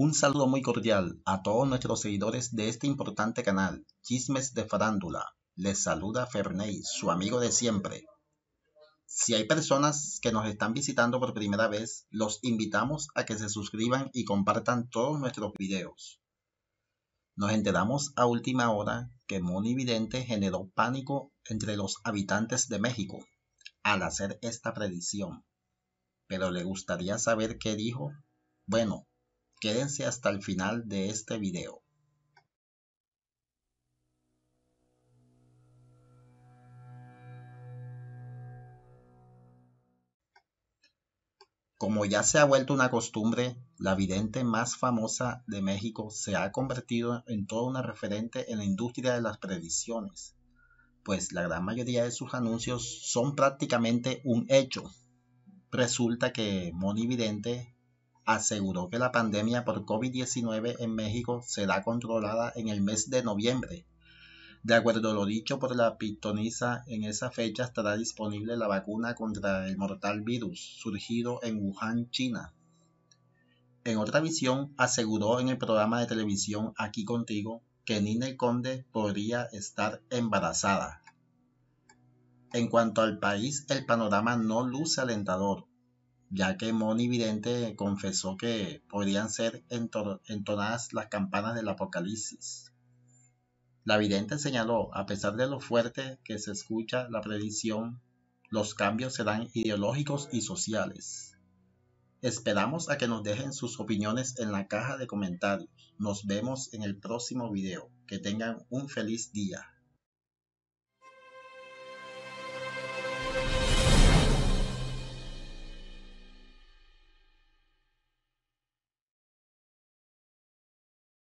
Un saludo muy cordial a todos nuestros seguidores de este importante canal, Chismes de Farándula. Les saluda Ferney, su amigo de siempre. Si hay personas que nos están visitando por primera vez, los invitamos a que se suscriban y compartan todos nuestros videos. Nos enteramos a última hora que Moni Vidente generó pánico entre los habitantes de México al hacer esta predicción. Pero le gustaría saber qué dijo. Bueno, Quédense hasta el final de este video. Como ya se ha vuelto una costumbre, la vidente más famosa de México se ha convertido en toda una referente en la industria de las predicciones, pues la gran mayoría de sus anuncios son prácticamente un hecho. Resulta que Moni Vidente aseguró que la pandemia por COVID-19 en México será controlada en el mes de noviembre. De acuerdo a lo dicho por la pitonisa, en esa fecha estará disponible la vacuna contra el mortal virus surgido en Wuhan, China. En otra visión, aseguró en el programa de televisión Aquí Contigo que Nina Conde podría estar embarazada. En cuanto al país, el panorama no luce alentador ya que Moni Vidente confesó que podrían ser entonadas las campanas del Apocalipsis. La vidente señaló, a pesar de lo fuerte que se escucha la predicción, los cambios serán ideológicos y sociales. Esperamos a que nos dejen sus opiniones en la caja de comentarios. Nos vemos en el próximo video. Que tengan un feliz día.